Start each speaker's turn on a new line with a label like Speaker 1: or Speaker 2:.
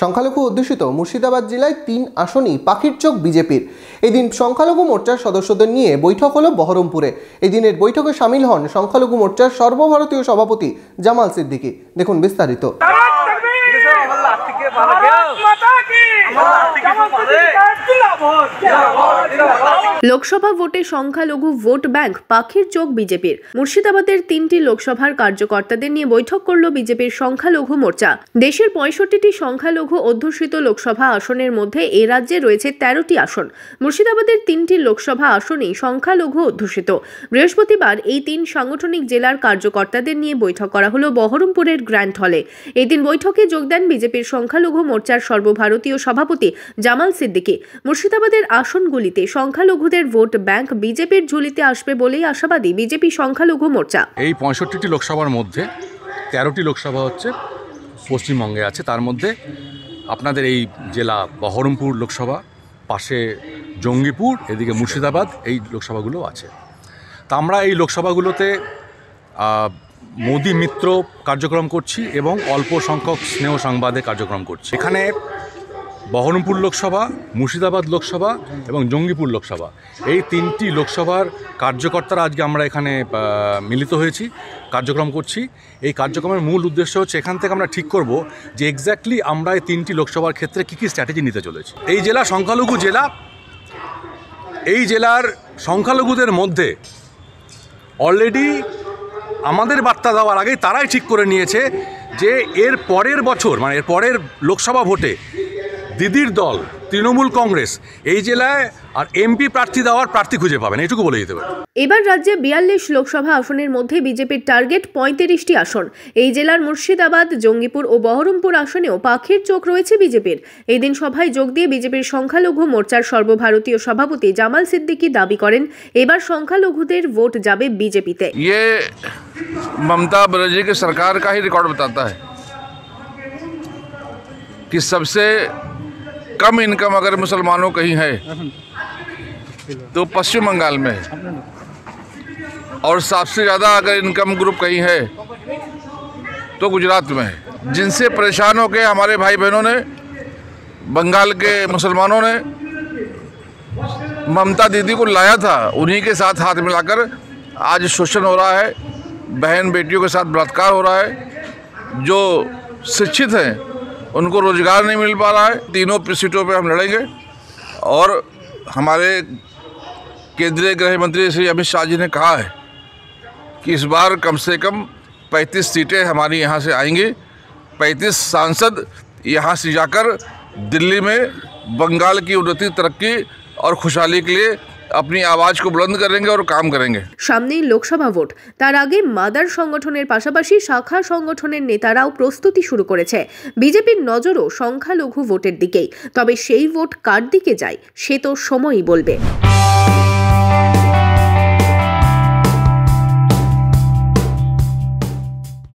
Speaker 1: সংখ্যালঘু অধ্যুষিত মুর্শিদাবাদ জেলায় তিন আসনই পাখির চোখ বিজেপির এদিন সংখ্যালঘু মোর্চার সদস্যদের নিয়ে বৈঠক হলো বহরমপুরে এদিনের বৈঠকে সামিল হন সংখ্যালঘু মোর্চার সর্বভারতীয় সভাপতি জামাল সিদ্দিকী দেখুন বিস্তারিত
Speaker 2: লোকসভা ভোটে সংখ্যালঘু ভোট ব্যাংক পাখির চোখ বিজেপির মুর্শিদাবাদের তিনটি লোকসভার কার্যকর্তাদের নিয়ে বৈঠক করল বিজেপির সংখ্যালঘু মোর্চা দেশের পঁয়ষট্টিটি সংখ্যালঘু অধ্যুষিত লোকসভা আসনের মধ্যে এ রাজ্যে রয়েছে তেরোটি আসন মুর্শিদাবাদের তিনটি লোকসভা আসনেই সংখ্যালঘু অধ্যুষিত বৃহস্পতিবার এই তিন সাংগঠনিক জেলার কার্যকর্তাদের নিয়ে বৈঠক করা হলো বহরমপুরের গ্র্যান্ড হলে এদিন বৈঠকে যোগ দেন বিজেপির সংখ্যালঘু মোর্চার সর্বভারতীয় সভাপতি জামাল সিদ্দিকি মুর্শিদাবাদের আসনগুলিতে সংখ্যালঘু বাবুদের ভোট ব্যাংক বিজেপির ঝুলিতে আসবে বলেই আশাবাদী বিজেপি সংখ্যালঘু মোর্চা
Speaker 1: এই পঁয়ষট্টিটি লোকসভার মধ্যে তেরোটি লোকসভা হচ্ছে পশ্চিমবঙ্গে আছে তার মধ্যে আপনাদের এই জেলা বহরমপুর লোকসভা পাশে জঙ্গিপুর এদিকে মুর্শিদাবাদ এই লোকসভাগুলো আছে তা আমরা এই লোকসভাগুলোতে মোদি মিত্র কার্যক্রম করছি এবং অল্প সংখ্যক স্নেহ সংবাদে কার্যক্রম করছি এখানে বহরমপুর লোকসভা মুর্শিদাবাদ লোকসভা এবং জঙ্গিপুর লোকসভা এই তিনটি লোকসভার কার্যকর্তারা আজকে আমরা এখানে মিলিত হয়েছি কার্যক্রম করছি এই কার্যক্রমের মূল উদ্দেশ্য হচ্ছে এখান থেকে আমরা ঠিক করব যে এক্স্যাক্টলি আমরা এই তিনটি লোকসভার ক্ষেত্রে কী কী স্ট্র্যাটেজি নিতে চলেছি এই জেলা সংখ্যালঘু জেলা এই জেলার সংখ্যালঘুদের মধ্যে অলরেডি আমাদের বার্তা দেওয়ার আগেই তারাই ঠিক করে নিয়েছে যে এর পরের বছর মানে এর পরের লোকসভা ভোটে দিদির দল তৃণমূল কংগ্রেস এই জেলায় আর এমপি প্রার্থী দেওয়ার প্রার্থী খুঁজে পাবেন এটুকু বলে দিতে পারি
Speaker 2: এবার রাজ্যে বিয়াল্লিশ লোকসভা আসনের মধ্যে বিজেপির টার্গেট পঁয়ত্রিশটি আসন এই জেলার মুর্শিদাবাদ জঙ্গিপুর ও বহরমপুর আসনেও পাখির চোখ রয়েছে বিজেপির এই দিন সভায় যোগ দিয়ে বিজেপির সংখ্যালঘু মোর্চার সর্বভারতীয় সভাপতি জামাল সিদ্দিকি দাবি করেন এবার সংখ্যালঘুদের ভোট যাবে বিজেপিতে ইয়ে
Speaker 3: মমতা সরকার কা রেকর্ড হ্যাঁ कम इनकम अगर मुसलमानों कहीं है तो पश्चिम बंगाल में है और सबसे ज़्यादा अगर इनकम ग्रुप कहीं है तो गुजरात में है जिनसे परेशान हो के हमारे भाई बहनों ने बंगाल के मुसलमानों ने ममता दीदी को लाया था उन्हीं के साथ हाथ मिलाकर आज शोषण हो रहा है बहन बेटियों के साथ बलात्कार हो रहा है जो शिक्षित हैं उनको रोज़गार नहीं मिल पा रहा है तीनों सीटों पर हम लड़ेंगे और हमारे केंद्रीय गृह मंत्री श्री अमित शाह जी ने कहा है कि इस बार कम से कम 35 सीटें हमारी यहाँ से आएंगी 35 सांसद यहाँ से जाकर दिल्ली में बंगाल की उन्नति तरक्की और खुशहाली के लिए আপনি आवाज को बुलंद करेंगे और काम करेंगे
Speaker 2: সামনেই লোকসভা ভোট তার আগে মাদার সংগঠনের পাশাপাশি শাখা সংগঠনের নেতারাও প্রস্তুতি শুরু করেছে বিজেপির নজরও সংখ্যালঘু ভোটের দিকেই তবে সেই ভোট কার দিকে যায় সে তো সময়ই বলবে